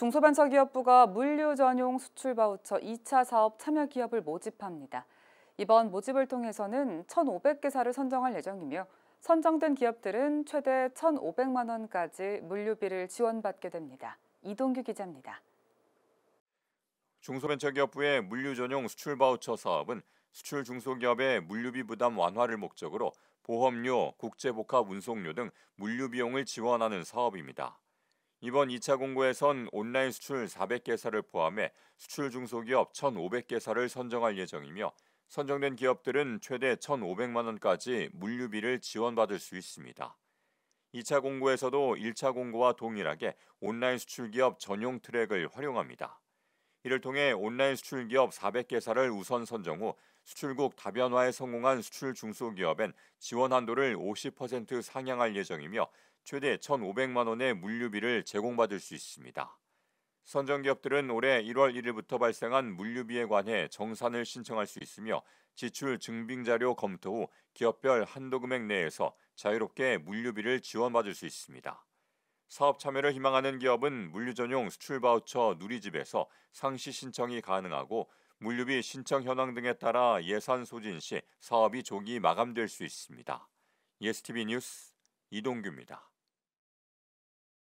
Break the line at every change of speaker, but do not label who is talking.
중소벤처기업부가 물류 전용 수출 바우처 2차 사업 참여 기업을 모집합니다. 이번 모집을 통해서는 1,500개사를 선정할 예정이며 선정된 기업들은 최대 1,500만 원까지 물류비를 지원받게 됩니다. 이동규 기자입니다.
중소벤처기업부의 물류 전용 수출 바우처 사업은 수출 중소기업의 물류비 부담 완화를 목적으로 보험료, 국제복합 운송료 등 물류 비용을 지원하는 사업입니다. 이번 2차 공고에선 온라인 수출 400개사를 포함해 수출 중소기업 1,500개사를 선정할 예정이며 선정된 기업들은 최대 1,500만 원까지 물류비를 지원받을 수 있습니다. 2차 공고에서도 1차 공고와 동일하게 온라인 수출 기업 전용 트랙을 활용합니다. 이를 통해 온라인 수출 기업 400개사를 우선 선정 후 수출국 다변화에 성공한 수출 중소기업엔 지원 한도를 50% 상향할 예정이며 최대 1,500만 원의 물류비를 제공받을 수 있습니다. 선정 기업들은 올해 1월 1일부터 발생한 물류비에 관해 정산을 신청할 수 있으며 지출 증빙 자료 검토 후 기업별 한도 금액 내에서 자유롭게 물류비를 지원받을 수 있습니다. 사업 참여를 희망하는 기업은 물류 전용 수출 바우처 누리집에서 상시 신청이 가능하고 물류비 신청 현황 등에 따라 예산 소진 시 사업이 조기 마감될 수 있습니다. 예스티비 뉴스 이동규입니다.